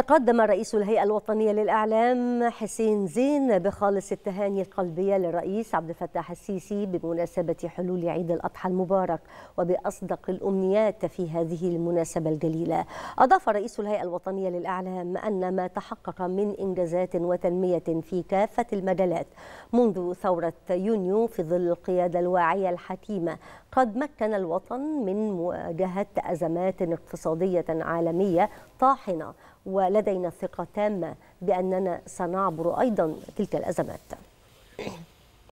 تقدم رئيس الهيئة الوطنية للإعلام حسين زين بخالص التهاني القلبية للرئيس عبد الفتاح السيسي بمناسبة حلول عيد الأضحى المبارك وبأصدق الأمنيات في هذه المناسبة الجليلة أضاف رئيس الهيئة الوطنية للإعلام أن ما تحقق من إنجازات وتنمية في كافة المجالات منذ ثورة يونيو في ظل القيادة الواعية الحكيمة قد مكن الوطن من مواجهة أزمات اقتصادية عالمية طاحنة ولدينا ثقة تامة بأننا سنعبر أيضا تلك الأزمات